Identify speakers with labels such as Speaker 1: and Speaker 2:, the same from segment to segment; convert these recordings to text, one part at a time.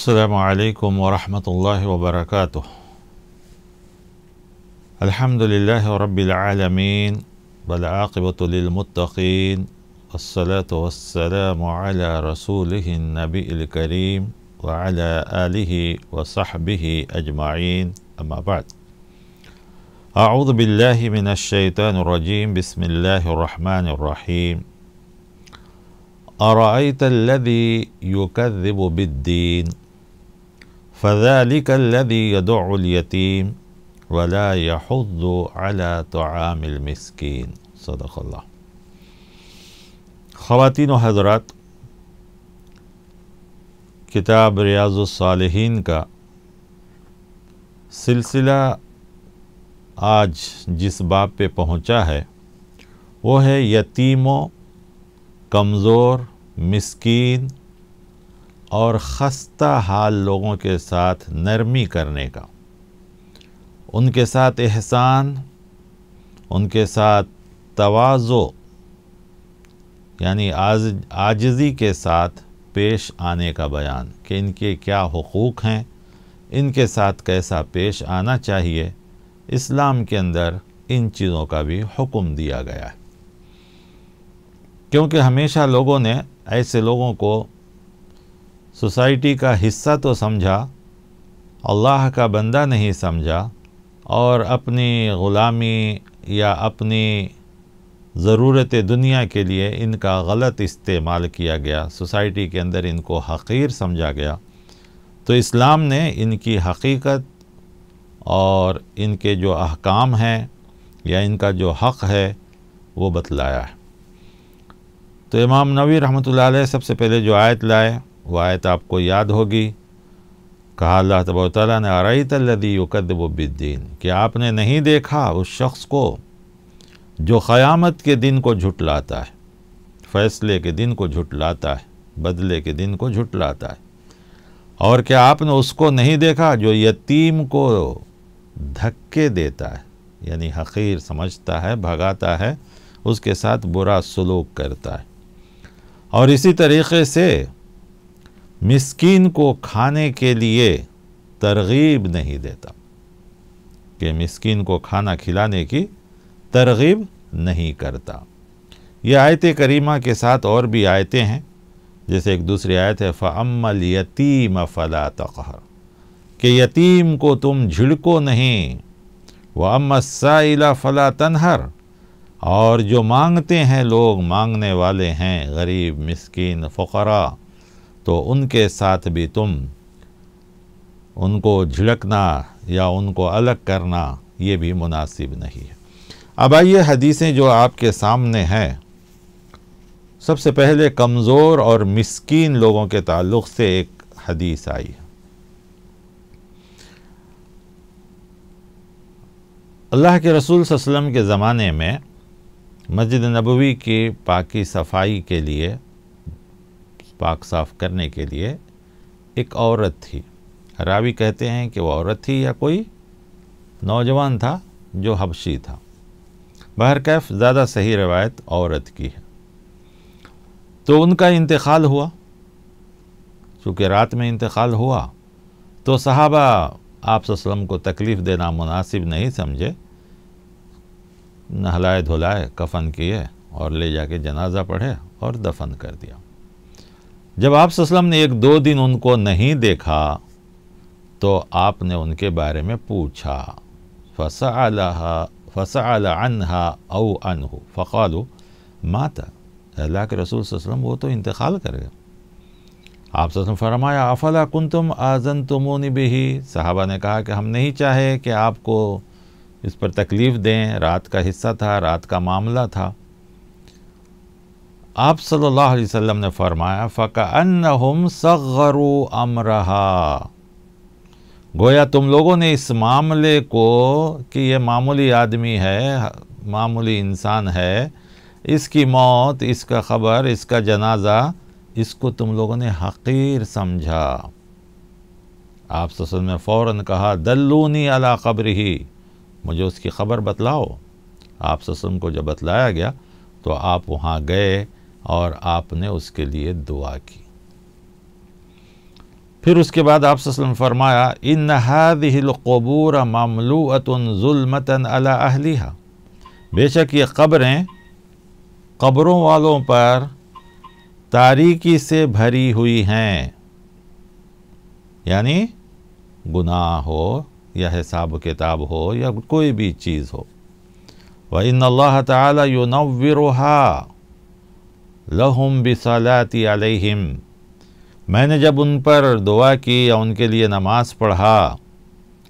Speaker 1: السلام عليكم ورحمة الله وبركاته الحمد لله رب العالمين والعاقبة للمتقين والصلاة والسلام على رسوله النبي الكريم وعلى آله وصحبه أجمعين أما بعد أعوذ بالله من الشيطان الرجيم بسم الله الرحمن الرحيم أرأيت الذي يكذب بالدين फ़ज़ालिकल्लदीदीम वला यहद्दला तोमिलमस्किन सदक़ल्ला ख़वातिन हजरात किताब रियाज़ुलसालहीन का सिलसिला आज जिस बाब पे पहुँचा है वो है यतीमों कमज़ोर मिस्कीन और ख़स्ता हाल लोगों के साथ नरमी करने का उनके साथ एहसान उनके साथ तवाज़ो यानी आज आजजी के साथ पेश आने का बयान कि इनके क्या हकूक़ हैं इनके साथ कैसा पेश आना चाहिए इस्लाम के अंदर इन चीज़ों का भी हुक्म दिया गया है क्योंकि हमेशा लोगों ने ऐसे लोगों को सोसाइटी का हिस्सा तो समझा अल्लाह का बंदा नहीं समझा और अपनी ग़ुलामी या अपनी ज़रूरत दुनिया के लिए इनका गलत इस्तेमाल किया गया सोसाइटी के अंदर इनको हकीर समझा गया तो इस्लाम ने इनकी हकीकत और इनके जो अहकाम हैं या इनका जो हक़ है वो बतलाया है तो इमाम नबी रहमत सबसे पहले जो आयत लाए वो आयत आपको याद होगी कहा अल्लाह तब ताली ने आरई तल्लदी युकदबुद्दीन कि आपने नहीं देखा उस शख्स को जो क़यामत के दिन को झुटलाता है फ़ैसले के दिन को झुटलाता है बदले के दिन को झुटलाता है और क्या आपने उसको नहीं देखा जो यतीम को धक्के देता है यानी हकीर समझता है भगाता है उसके साथ बुरा सलूक करता है और इसी तरीके से मिस्कीन को खाने के लिए तरगीब नहीं देता कि मिस्कीन को खाना खिलाने की तरगीब नहीं करता ये आयत करीमा के साथ और भी आयतें हैं जैसे एक दूसरी आयत है फ़मल यतीम फ़ला तकहर कि यतीम को तुम झिड़को नहीं व साइला फ़ला तनहर और जो मांगते हैं लोग मांगने वाले हैं गरीब मिस्कीन फ़करा तो उनके साथ भी तुम उनको झिड़कना या उनको अलग करना ये भी मुनासिब नहीं है अब आइए हदीसें जो आपके सामने हैं सबसे पहले कमज़ोर और मिसकीन लोगों के ताल्लुक से एक हदीस आई है अल्लाह के रसूल वसल्लम के ज़माने में मस्जिद नबवी की पाकी सफाई के लिए पाक साफ करने के लिए एक औरत थी रावी कहते हैं कि वह औरत थी या कोई नौजवान था जो हबशी था बहर कैफ़ ज़्यादा सही रवायत औरत की है तो उनका इंतकाल हुआ चूँकि रात में इंतकाल हुआ तो सहाबा आप वसलम को तकलीफ़ देना मुनासिब नहीं समझे नहलाए धुलाए कफन किए और ले जाके जनाजा पढ़े और दफन कर दिया जब आप सल्लम ने एक दो दिन उनको नहीं देखा तो आपने उनके बारे में पूछा फसा फसाल अनहा औ अनहु फ़ालो माता अल्लाह के रसूल वसलम वो तो इंतकाल कर गए आप सल्लम फरमाया अफला कुन तुम आज़न तुमोनी बेही साहबा ने कहा कि हम नहीं चाहे कि आपको इस पर तकलीफ़ दें रात का हिस्सा था रात का मामला था आप सल्लल्लाहु अलैहि वसल्लम ने फरमाया फ़का हम सगरू अमरहा गोया तुम लोगों ने इस मामले को कि ये मामूली आदमी है मामूली इंसान है इसकी मौत इसका ख़बर इसका जनाजा इसको तुम लोगों ने हकीर समझा आप ससल में फ़ौर कहा दल्लूनी अला ख़बर ही मुझे उसकी ख़बर बतलाओ आप ससम को जब बतलाया गया तो आप वहाँ गए और आपने उसके लिए दुआ की फिर उसके बाद आप वसलम फरमाया इन हादिलकबूर मामलूतुलमतन अला अहलिहा बेशक ये कब्रें कब्रों वालों पर तारीकी से भरी हुई हैं यानी गुनाह हो या हिसाब किताब हो या कोई भी चीज़ हो व इन अल्लाह ताली लहुम बिसलाती अलैहिम मैंने जब उन पर दुआ की या उनके लिए नमाज़ पढ़ा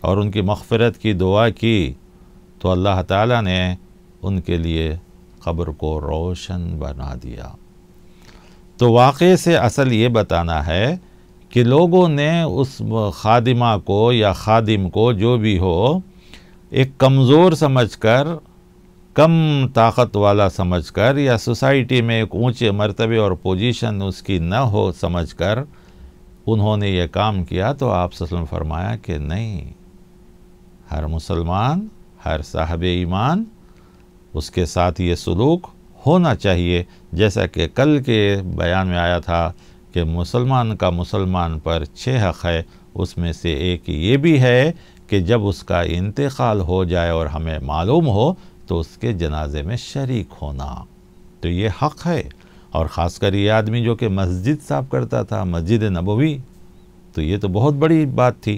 Speaker 1: और उनकी मगफ़रत की दुआ की तो अल्लाह ताला ने उनके लिए क़ब्र को रोशन बना दिया तो वाक़े से असल ये बताना है कि लोगों ने उस खादिमा को या खादिम को जो भी हो एक कमज़ोर समझकर कम ताकत वाला समझकर या सोसाइटी में एक ऊंचे मरतबे और पोजीशन उसकी न हो समझकर उन्होंने ये काम किया तो आप सल्लम फरमाया कि नहीं हर मुसलमान हर साहब ईमान उसके साथ ये सलूक होना चाहिए जैसा कि कल के बयान में आया था कि मुसलमान का मुसलमान पर छः हक़ है उसमें से एक ये भी है कि जब उसका इंतकाल हो जाए और हमें मालूम हो तो उसके जनाजे में शरीक होना तो ये हक है और ख़ासकर ये आदमी जो कि मस्जिद साफ करता था मस्जिद नबवी तो ये तो बहुत बड़ी बात थी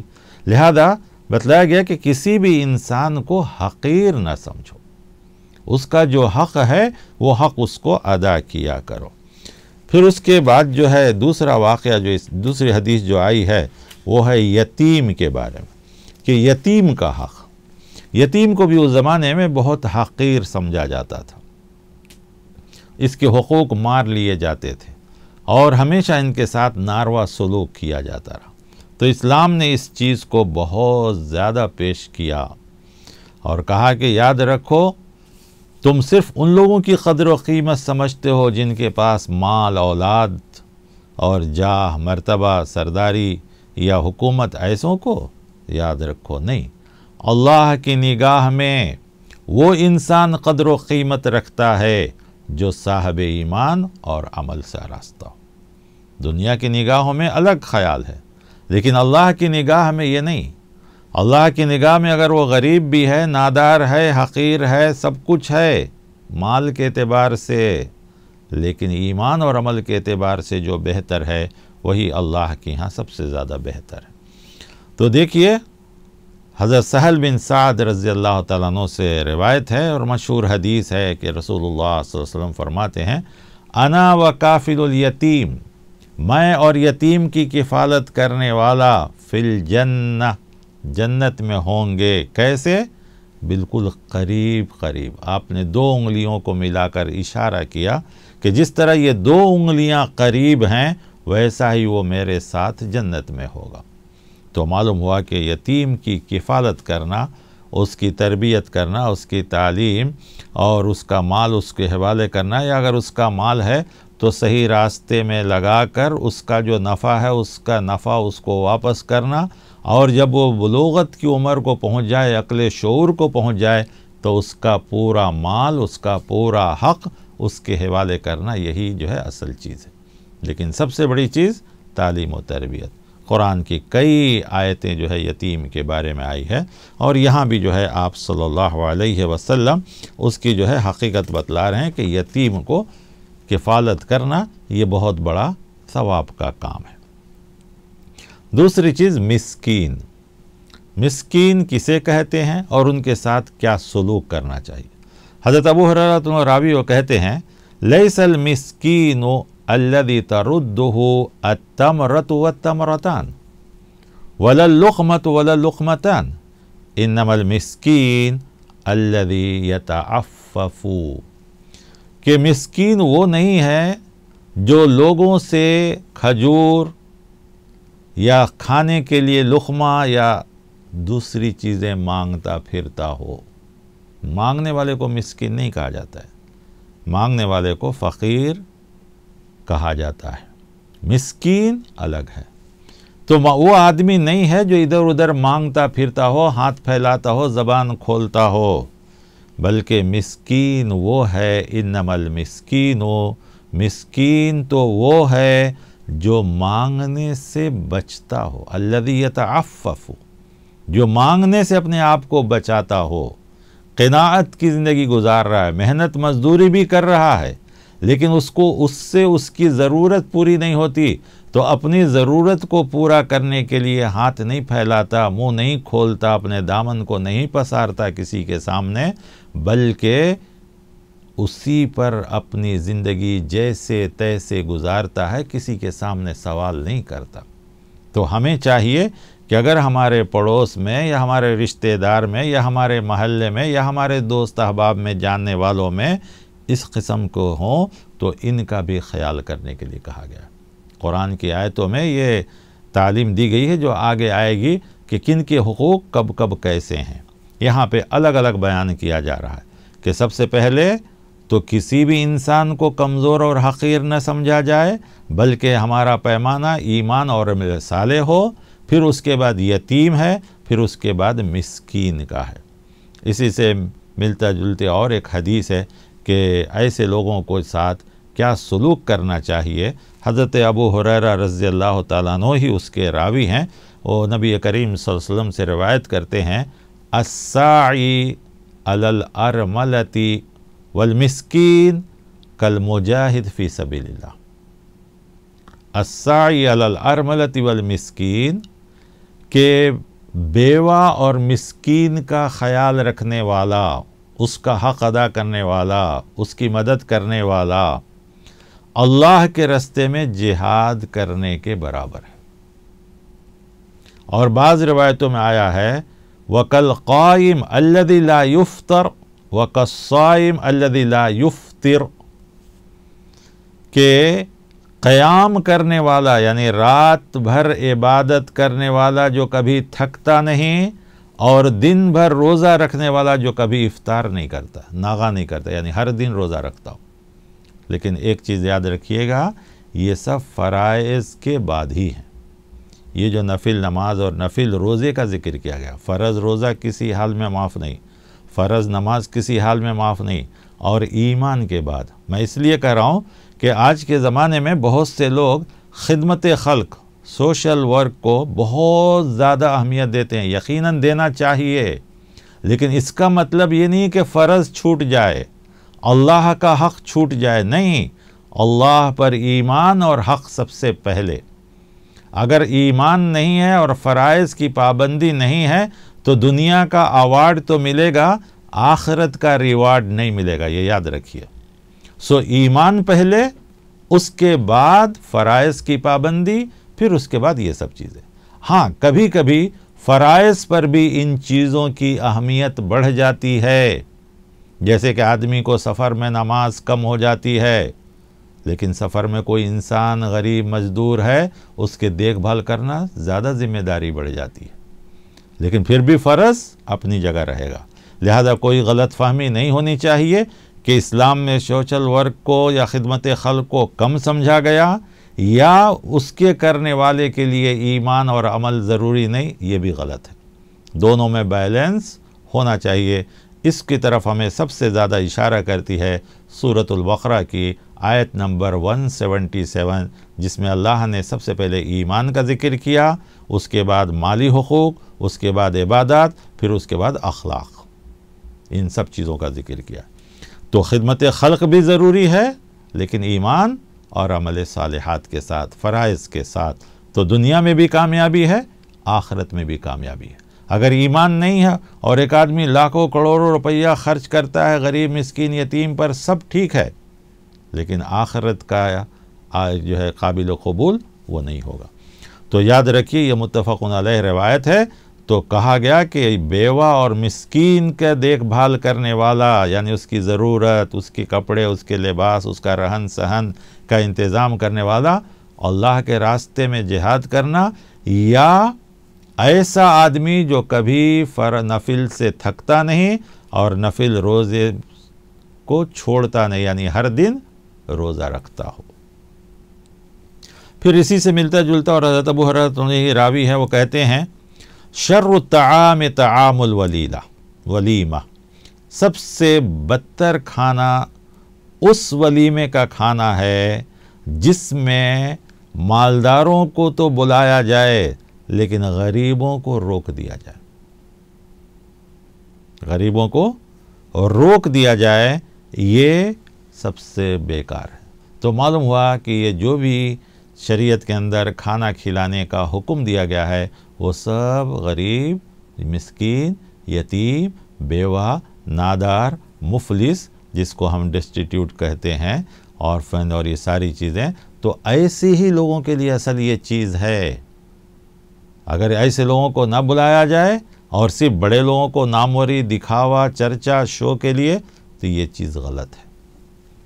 Speaker 1: लिहाजा बतलाया गया कि किसी भी इंसान को हकीर ना समझो उसका जो हक है वो हक उसको अदा किया करो फिर उसके बाद जो है दूसरा वाक़ जो इस दूसरी हदीस जो आई है वो है यतीम के बारे में कि यतीम का हक़ यतीम को भी उस ज़माने में बहुत हकीर समझा जाता था इसके हकूक़ मार लिए जाते थे और हमेशा इनके साथ नारवा सलूक किया जाता रहा तो इस्लाम ने इस चीज़ को बहुत ज़्यादा पेश किया और कहा कि याद रखो तुम सिर्फ उन लोगों की कदर व कीमत समझते हो जिनके पास माल औलाद और जाह मर्तबा सरदारी या हुकूमत ऐसों को याद रखो नहीं अल्लाह की निगाह में वो इंसान कदर कीमत रखता है जो साहब ईमान और अमल से रास्ता हो दुनिया की निगाहों में अलग ख्याल है लेकिन अल्लाह की निगाह में ये नहीं अल्लाह की निगाह में अगर वो गरीब भी है नादार है हकीर है सब कुछ है माल के अतबार से लेकिन ईमान और अमल के अतबार से जो बेहतर है वही अल्लाह के यहाँ सबसे ज़्यादा बेहतर है तो देखिए हज़रत सहल बिन साद रज़ी अल्लाह तु से रिवायत है और मशहूर हदीस है कि रसूलुल्लाह वसल्लम फरमाते हैं अना व काफिलयतीम मैं और यतीम की किफ़ालत करने वाला फिल जन्न जन्नत में होंगे कैसे बिल्कुल करीब करीब आपने दो उंगलियों को मिलाकर इशारा किया कि जिस तरह ये दो उंगलियां करीब हैं वैसा ही वो मेरे साथ जन्नत में होगा तो मालूम हुआ कि यतीम की किफ़ालत करना उसकी तरबियत करना उसकी तालीम और उसका माल उसके हवाले करना या अगर उसका माल है तो सही रास्ते में लगा कर उसका जो नफ़ा है उसका नफ़ा उसको वापस करना और जब वो बलूगत की उम्र को पहुँच जाए अकल शूर को पहुँच जाए तो उसका पूरा माल उसका पूरा हक़ उसके हवाले करना यही जो है असल चीज़ है लेकिन सबसे बड़ी चीज़ तालीम व तरबियत कुरान की कई आयतें जो है यतीम के बारे में आई है और यहाँ भी जो है आप सल्लल्लाहु अलैहि वसल्लम उसकी जो है हकीकत बतला रहे हैं कि यतीम को किफ़ालत करना ये बहुत बड़ा सवाब का काम है दूसरी चीज़ मिसकीन मिसकीन किसे कहते हैं और उनके साथ क्या सलूक करना चाहिए हज़रत अबू हरारा रावी वो कहते हैं लईसल मिसकीन अल्लदी तरुद्दो अतमरत वतमरतान वलुखमत वलुखमतान इनमल मिसकीन अल्लदी यताफ़ू कि मिसकीन वो नहीं है जो लोगों से खजूर या खाने के लिए लुखमा या दूसरी चीज़ें मांगता फिरता हो मांगने वाले को मिसकिन नहीं कहा जाता है मांगने वाले को फ़कीर कहा जाता है मिस्कीन अलग है तो वो आदमी नहीं है जो इधर उधर मांगता फिरता हो हाथ फैलाता हो जबान खोलता हो बल्कि मिस्कीन वो है इनमल मिस्कीन हो मिस्कीन तो वो है जो मांगने से बचता हो अल्लदीत अफ़ जो मांगने से अपने आप को बचाता हो किनात की ज़िंदगी गुजार रहा है मेहनत मजदूरी भी कर रहा है लेकिन उसको उससे उसकी ज़रूरत पूरी नहीं होती तो अपनी ज़रूरत को पूरा करने के लिए हाथ नहीं फैलाता मुंह नहीं खोलता अपने दामन को नहीं पसारता किसी के सामने बल्कि उसी पर अपनी ज़िंदगी जैसे तैसे गुजारता है किसी के सामने सवाल नहीं करता तो हमें चाहिए कि अगर हमारे पड़ोस में या हमारे रिश्तेदार में या हमारे मोहल्ले में या हमारे दोस्त अहबाब में जानने वालों में इस किस्म को हों तो इनका भी ख्याल करने के लिए कहा गया कुरान की आयतों में ये तालीम दी गई है जो आगे आएगी कि किन के हकूक़ कब कब कैसे हैं यहाँ पे अलग अलग बयान किया जा रहा है कि सबसे पहले तो किसी भी इंसान को कमज़ोर और हकीर न समझा जाए बल्कि हमारा पैमाना ईमान और साले हो फिर उसके बाद यतीम है फिर उसके बाद मिसकीन का है इसी से मिलता जुलते और एक हदीस है कि ऐसे लोगों को साथ क्या सलूक करना चाहिए हज़रत अबू हुररा रज़ी अल्लाह तु ही उसके रावी हैं वो नबी करीम वसम से रवायत करते हैं असाई अलल अरमलती वलमस्किन कल मुजाहिद फ़ी सबीला असाई अलल वलमस्किन के बेवा और मस्किन का ख्याल रखने वाला उसका हक अदा करने वाला उसकी मदद करने वाला अल्लाह के रस्ते में जिहाद करने के बराबर है और बाज़ रवायतों में आया है वकल क़ाइम अल्लदी ला युफ्तर अल्लदी ला युफ्तिर के क़याम करने वाला यानी रात भर इबादत करने वाला जो कभी थकता नहीं और दिन भर रोज़ा रखने वाला जो कभी इफ्तार नहीं करता नागा नहीं करता यानी हर दिन रोज़ा रखता हो लेकिन एक चीज़ याद रखिएगा ये सब फ़राइज के बाद ही हैं ये जो नफिल नमाज और नफिल रोज़े का जिक्र किया गया फ़र्ज़ रोज़ा किसी हाल में माफ़ नहीं फ़र्ज़ नमाज किसी हाल में माफ़ नहीं और ईमान के बाद मैं इसलिए कह रहा हूँ कि आज के ज़माने में बहुत से लोग खिदमत खल्क सोशल वर्क को बहुत ज़्यादा अहमियत देते हैं यकीनन देना चाहिए लेकिन इसका मतलब ये नहीं कि फ़र्ज़ छूट जाए अल्लाह का हक़ छूट जाए नहीं अल्लाह पर ईमान और हक़ सबसे पहले अगर ईमान नहीं है और फ़रज़ की पाबंदी नहीं है तो दुनिया का अवार्ड तो मिलेगा आखरत का रिवार्ड नहीं मिलेगा ये याद रखिए सो ईमान पहले उसके बाद फ़रज़ की पाबंदी फिर उसके बाद ये सब चीज़ें हाँ कभी कभी फ़राइज़ पर भी इन चीज़ों की अहमियत बढ़ जाती है जैसे कि आदमी को सफ़र में नमाज कम हो जाती है लेकिन सफ़र में कोई इंसान गरीब मजदूर है उसके देखभाल करना ज़्यादा ज़िम्मेदारी बढ़ जाती है लेकिन फिर भी फ़र्ज़ अपनी जगह रहेगा लिहाजा कोई गलत फहमी नहीं होनी चाहिए कि इस्लाम में सोशल वर्क को या खिदमत खल को कम समझा गया या उसके करने वाले के लिए ईमान और अमल ज़रूरी नहीं ये भी गलत है दोनों में बैलेंस होना चाहिए इसकी तरफ हमें सबसे ज़्यादा इशारा करती है सूरतुल की आयत नंबर 177 जिसमें अल्लाह ने सबसे पहले ईमान का जिक्र किया उसके बाद माली हकूक़ उसके बाद इबादत फिर उसके बाद अखलाक इन सब चीज़ों का जिक्र किया तो ख़िदमत खलक़ भी ज़रूरी है लेकिन ईमान और अमल सालहत के साथ फ़रज़ के साथ तो दुनिया में भी कामयाबी है आखरत में भी कामयाबी है अगर ईमान नहीं है और एक आदमी लाखों करोड़ों रुपया खर्च करता है गरीब मस्किन यतीम पर सब ठीक है लेकिन आखरत का आज जो है काबिल कबूल वो नहीं होगा तो याद रखिए यह मुतफ़न रवायत है तो कहा गया कि बेवा और मिसकीन का देखभाल करने वाला यानी उसकी ज़रूरत उसके कपड़े उसके लिबास उसका रहन सहन का इंतज़ाम करने वाला अल्लाह के रास्ते में जिहाद करना या ऐसा आदमी जो कभी फर नफिल से थकता नहीं और नफिल रोज़े को छोड़ता नहीं यानी हर दिन रोज़ा रखता हो फिर इसी से मिलता जुलता और हज़रत अबू हरत तो रावी हैं वो कहते हैं शर्र तआम तआमुल वलीला वलीमा सबसे बदतर खाना उस वलीमे का खाना है जिसमें मालदारों को तो बुलाया जाए लेकिन गरीबों को रोक दिया जाए गरीबों को रोक दिया जाए ये सबसे बेकार है तो मालूम हुआ कि ये जो भी शरीयत के अंदर खाना खिलाने का हुक्म दिया गया है वो सब गरीब मस्किन यतीम बेवा नादार मुफलिस जिसको हम डिस्टीट्यूट कहते हैं और फैन और ये सारी चीज़ें तो ऐसे ही लोगों के लिए असल ये चीज़ है अगर ऐसे लोगों को ना बुलाया जाए और सिर्फ बड़े लोगों को नामवरी दिखावा चर्चा शो के लिए तो ये चीज़ गलत है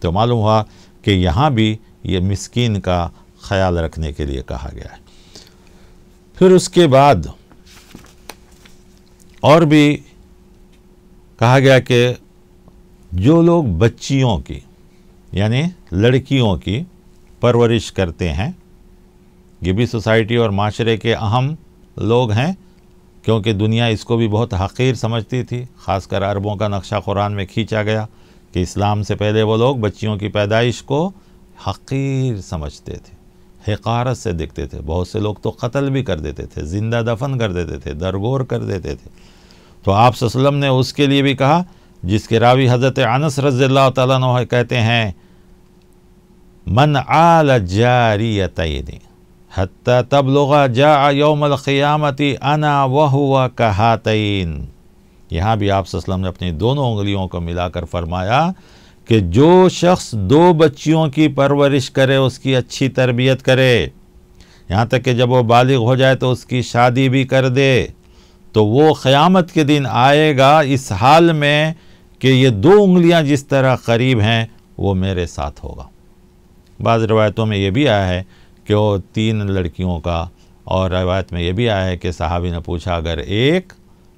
Speaker 1: तो मालूम हुआ कि यहाँ भी ये मस्किन का ख्याल रखने के लिए कहा गया है फिर उसके बाद और भी कहा गया कि जो लोग बच्चियों की यानी लड़कियों की परवरिश करते हैं ये भी सोसाइटी और माशरे के अहम लोग हैं क्योंकि दुनिया इसको भी बहुत हकीर समझती थी ख़ासकर अरबों का नक्शा कुरान में खींचा गया कि इस्लाम से पहले वो लोग बच्चियों की पैदाइश को हकीर समझते थे हकारत से दिखते थे बहुत से लोग तो कत्ल भी कर देते थे ज़िंदा दफन कर देते थे दरगोर कर देते थे तो आप सल्लम ने उसके लिए भी कहा जिसके रावी हज़रत अनस रज़ील्ला तह कहते हैं मन आल जारी तयदी हती तब लोग जा योमल अना वह हुआ तयन यहाँ भी आप ने अपनी दोनों उंगलियों को मिलाकर फरमाया कि जो शख्स दो बच्चियों की परवरिश करे उसकी अच्छी तरबियत करे यहाँ तक कि जब वो बालिग हो जाए तो उसकी शादी भी कर दे तो वो क़यामत के दिन आएगा इस हाल में कि ये दो उंगलियाँ जिस तरह करीब हैं वो मेरे साथ होगा बाज़ रवायतों में ये भी आया है कि वो तीन लड़कियों का और रवायत में ये भी आया है कि साहबी ने पूछा अगर एक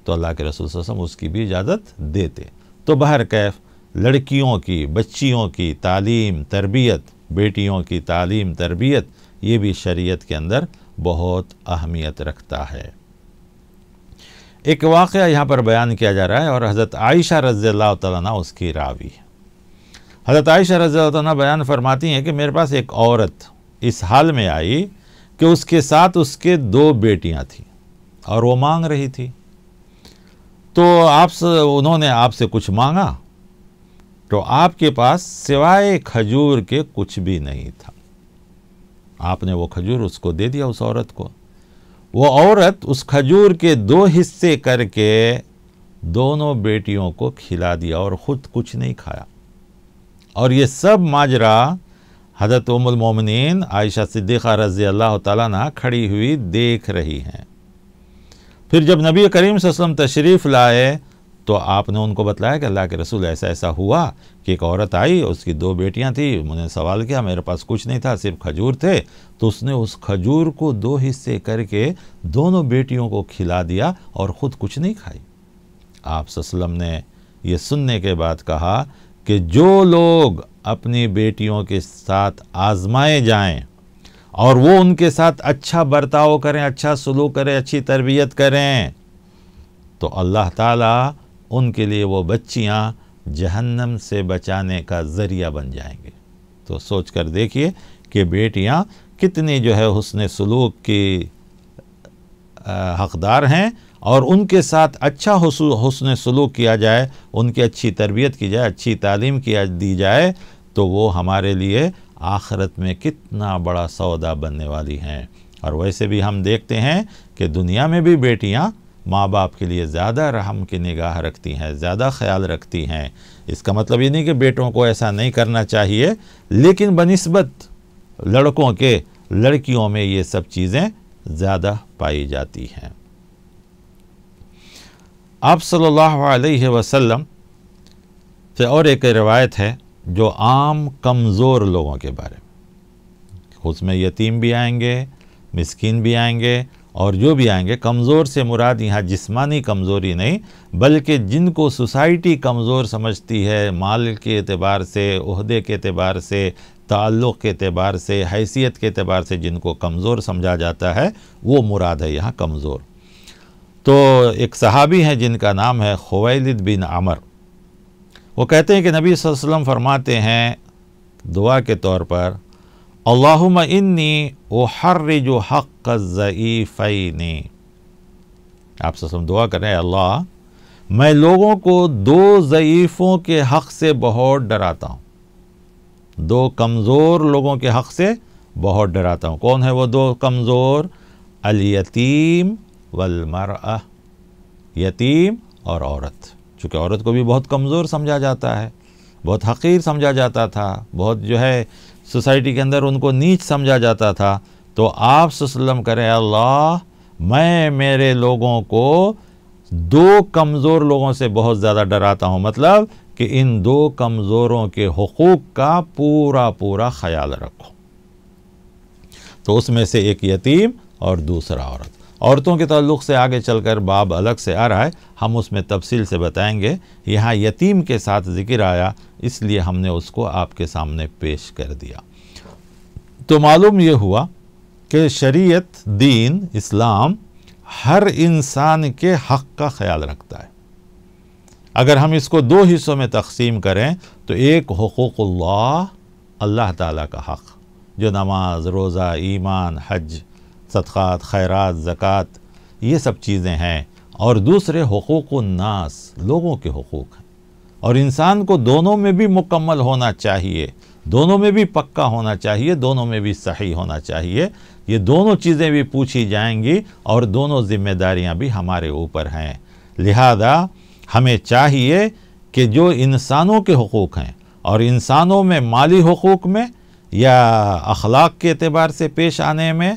Speaker 1: तो अल्लाह के रसूल वसम उसकी भी इजाज़त देते तो बहर कैफ़ लड़कियों की बच्चियों की तालीम तरबियत बेटियों की तालीम तरबियत ये भी शरीयत के अंदर बहुत अहमियत रखता है एक वाक़ यहाँ पर बयान किया जा रहा है और हज़रत आयशा रज़ी अल्लाह तला उसकी रावी है हज़रत आयशा रज़ी तला बयान फरमाती हैं कि मेरे पास एक औरत इस हाल में आई कि उसके साथ उसके दो बेटियाँ थीं और वो मांग रही थी तो आप उन्होंने आपसे कुछ मांगा तो आपके पास सिवाय खजूर के कुछ भी नहीं था आपने वो खजूर उसको दे दिया उस औरत को वो औरत उस खजूर के दो हिस्से करके दोनों बेटियों को खिला दिया और ख़ुद कुछ नहीं खाया और ये सब माजरा हजरत मोमिन आयशा सिद्दीक़ा रज़ी अल्लाह तला खड़ी हुई देख रही हैं फिर जब नबी करीम वसम तशरीफ़ लाए तो आपने उनको बताया कि अल्लाह के रसूल ऐसा ऐसा हुआ कि एक औरत आई उसकी दो बेटियां थी उन्होंने सवाल किया मेरे पास कुछ नहीं था सिर्फ खजूर थे तो उसने उस खजूर को दो हिस्से करके दोनों बेटियों को खिला दिया और ख़ुद कुछ नहीं खाई आप वसलम ने यह सुनने के बाद कहा कि जो लोग अपनी बेटियों के साथ आजमाए जाएं और वो उनके साथ अच्छा बर्ताव करें अच्छा सलूक करें अच्छी तरबियत करें तो अल्लाह ताला उनके लिए वो बच्चियाँ जहन्नम से बचाने का ज़रिया बन जाएंगे तो सोच कर देखिए कि बेटियाँ कितनी जो है हसन सलूक की हकदार हैं और उनके साथ अच्छा हसन सलूक किया जाए उनकी अच्छी तरबियत की जाए अच्छी तालीम किया दी जाए तो वो हमारे लिए आखरत में कितना बड़ा सौदा बनने वाली हैं और वैसे भी हम देखते हैं कि दुनिया में भी बेटियाँ माँ बाप के लिए ज़्यादा रहम की निगाह रखती हैं ज़्यादा ख्याल रखती हैं इसका मतलब ये नहीं कि बेटों को ऐसा नहीं करना चाहिए लेकिन बनस्बत लड़कों के लड़कियों में ये सब चीज़ें ज़्यादा पाई जाती हैं आप सल्लल्लाहु अलैहि वसल्लम से और एक रिवायत है जो आम कमज़ोर लोगों के बारे में उसमें यतीम भी आएंगे मिसकिन भी आएंगे और जो भी आएंगे कमज़ोर से मुराद यहाँ जिस्मानी कमज़ोरी नहीं बल्कि जिनको सोसाइटी कमज़ोर समझती है माल के अतबार से अहदे के अतबार से ताल्लुक़ के अतबार से हैसियत के अतबार से जिनको कमज़ोर समझा जाता है वो मुराद है यहाँ कमज़ोर तो एक सहाबी हैं जिनका नाम है खवैलद बिन अमर वो कहते हैं कि नबी वसल्लम फरमाते हैं दुआ के तौर पर अल्लाहुम इन्नी ओ हर्र जो हक ज़ीफ़ैनी आप सब दुआ करें अल्लाह मैं लोगों को दो ज़यीफ़ों के हक़ से बहुत डराता हूँ दो कमज़ोर लोगों के हक़ से बहुत डराता हूँ कौन है वो दो कमज़ोर अलयतीम वलमर यतीम और औरत चूँकि औरत को भी बहुत कमज़ोर समझा जाता है बहुत हकीर समझा जाता था बहुत जो है सोसाइटी के अंदर उनको नीच समझा जाता था तो आप सुसलम करें अल्लाह मैं मेरे लोगों को दो कमज़ोर लोगों से बहुत ज़्यादा डराता हूँ मतलब कि इन दो कमज़ोरों के हकूक़ का पूरा पूरा ख्याल रखो तो उसमें से एक यतीम और दूसरा औरत औरतों के तल्लुक से आगे चलकर बाब अलग से आ रहा है हम उसमें तफसील से बताएंगे यहाँ यतीम के साथ जिक्र आया इसलिए हमने उसको आपके सामने पेश कर दिया तो मालूम ये हुआ कि शरीयत दीन इस्लाम हर इंसान के हक का ख्याल रखता है अगर हम इसको दो हिस्सों में तकसीम करें तो एक हकूक़ल्ला अल्लाह ताला का हक़ जो नमाज रोज़ा ईमान हज सदक़ात खैरात ज़क़ात ये सब चीज़ें हैं और दूसरे हकूक़ नास लोगों के हकूक़ हैं और इंसान को दोनों में भी मुकम्मल होना चाहिए दोनों में भी पक्का होना चाहिए दोनों में भी सही होना चाहिए ये दोनों चीज़ें भी पूछी जाएंगी और दोनों ज़िम्मेदारियाँ भी हमारे ऊपर हैं लिहाजा हमें चाहिए कि जो इंसानों के हकूक़ हैं और इंसानों में माली हकूक़ में या अखलाक के अतबार से पेश आने में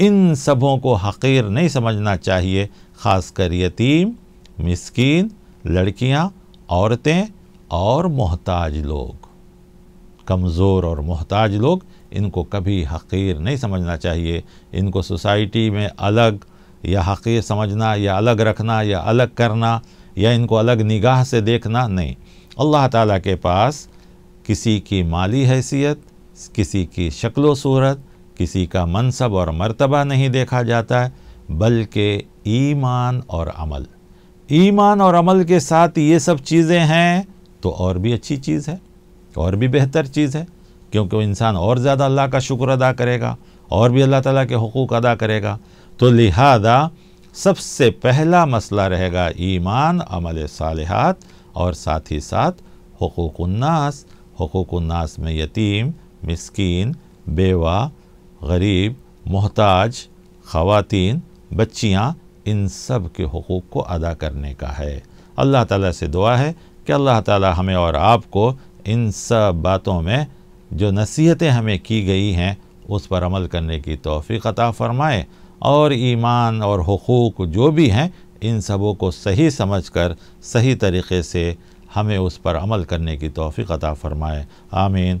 Speaker 1: इन सबों को हकीर नहीं समझना चाहिए ख़ासकर यतीम मस्किन लड़कियां, औरतें और मोहताज लोग कमज़ोर और मोहताज लोग इनको कभी हकीर नहीं समझना चाहिए इनको सोसाइटी में अलग या हकीर समझना या अलग रखना या अलग करना या इनको अलग निगाह से देखना नहीं अल्लाह ताला के पास किसी की माली हैसियत किसी की शक्लो सूरत किसी का मनसब और मर्तबा नहीं देखा जाता है बल्कि ईमान और अमल ईमान और अमल के साथ ये सब चीज़ें हैं तो और भी अच्छी चीज़ है और भी बेहतर चीज़ है क्योंकि इंसान और ज़्यादा अल्लाह का शुक्र अदा करेगा और भी अल्लाह ताला के हकूक़ अदा करेगा तो लिहाजा सबसे पहला मसला रहेगा ईमान अमल सालहत और साथ ही साथ हकूक़ुन्नास हकूक़ुन्नास में यतीम मस्किन बेवा गरीब मोहताज ख़वातीन बच्चियाँ इन सब के हकूक़ को अदा करने का है अल्लाह ताला से दुआ है कि अल्लाह ताला हमें और आपको इन सब बातों में जो नसीहतें हमें की गई हैं उस पर अमल करने की तोफ़ी अता फ़रमाए और ईमान और हकूक़ जो भी हैं इन सबों को सही समझ कर सही तरीक़े से हमें उस पर अमल करने की तोफ़ी अता फ़रमाए आमीन